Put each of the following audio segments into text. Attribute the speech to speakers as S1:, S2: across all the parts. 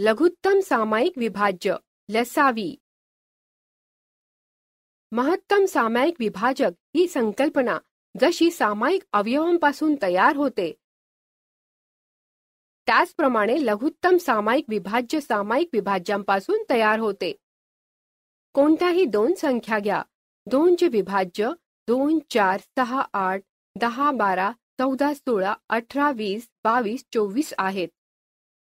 S1: लघुत्तम सामायिक विभाज्य लसावी महत्तम सामायिक विभाजक ही संकल्पना जशी सामायिक अवयवांपासून तयार होते त्याचप्रमाणे लघुत्तम सामायिक विभाज्य सामायिक विभाज्यांपासून तयार होते कोणत्याही दोन संख्या घ्या दोनचे विभाज्य दोन चार सहा आठ दहा बारा चौदा सोळा अठरा वीस बावीस चोवीस आहेत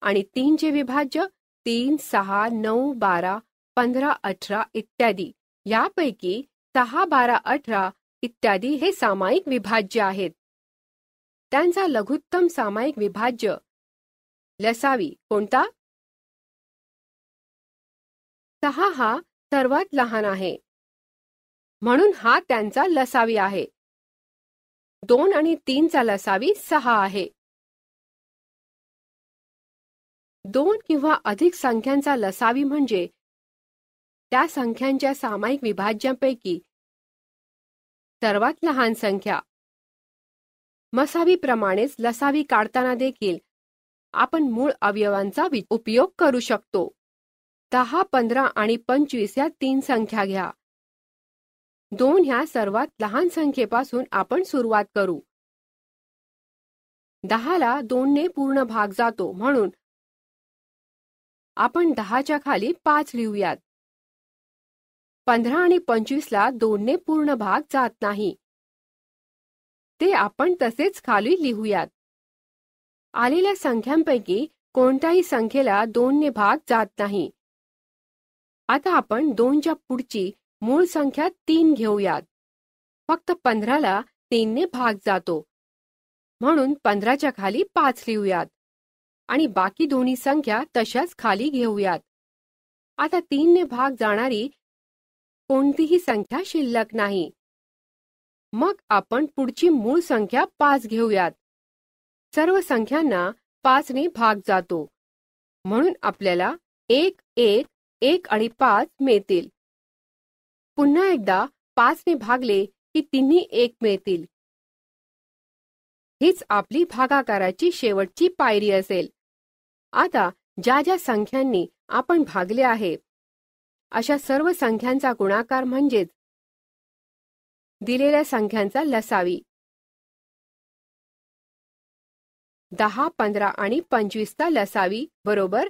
S1: आणि तीनचे विभाज्य तीन सहा नऊ बारा पंधरा अठरा इत्यादी यापैकी सहा बारा अठरा इत्यादी हे सामायिक विभाज्य आहेत
S2: त्यांचा लघुत्तम सामायिक विभाज्य लसावी कोणता सहा हा सर्वात लहान आहे म्हणून हा त्यांचा लसावी आहे दोन आणि तीनचा लसावी सहा आहे
S1: दोन किंवा अधिक संख्यांचा लसावी म्हणजे त्या संख्यांच्या सामायिक विभाज्यांपैकी सर्वात लहान संख्या मसावीप्रमाणेच लसावी काढताना देखील आपण मूळ अवयवांचा उपयोग करू शकतो दहा पंधरा आणि पंचवीस या तीन संख्या घ्या दोन ह्या सर्वात लहान संख्येपासून आपण सुरुवात करू
S2: दहाला दोनने पूर्ण भाग जातो म्हणून आपण दहाच्या खाली पाच लिहूयात पंधरा
S1: आणि पंचवीसला दोनने पूर्ण भाग जात नाही ते आपण तसेच खाली लिहूयात आलेल्या संख्यांपैकी कोणत्याही संख्येला दोनने भाग जात नाही आता आपण दोनच्या पुढची मूळ संख्या तीन घेऊयात फक्त पंधराला तीनने भाग जातो म्हणून पंधराच्या खाली पाच लिहूयात आणि बाकी दोन्ही संख्या तशाच खाली घेऊयात आता ने भाग जाणारी कोणतीही संख्या शिल्लक नाही मग आपण पुढची मूळ संख्या पाच घेऊयात सर्व संख्यांना ने भाग जातो म्हणून आपल्याला एक एक एक आणि पाच मिळतील पुन्हा एकदा पाचने भागले की तिन्ही एक मिळतील हीच आपली भागाकाराची शेवटची पायरी असेल आता ज्या ज्या संख्यांनी आपण भागले आहे अशा सर्व संख्यांचा गुणाकार
S2: म्हणजेच दिलेल्या संख्यांचा लसावी दहा पंधरा आणि पंचवीसचा लसावी बरोबर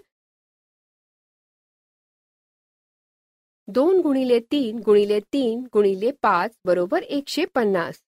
S2: दोन गुणिले तीन गुणिले तीन गुणिले पाच बरोबर एकशे पन्नास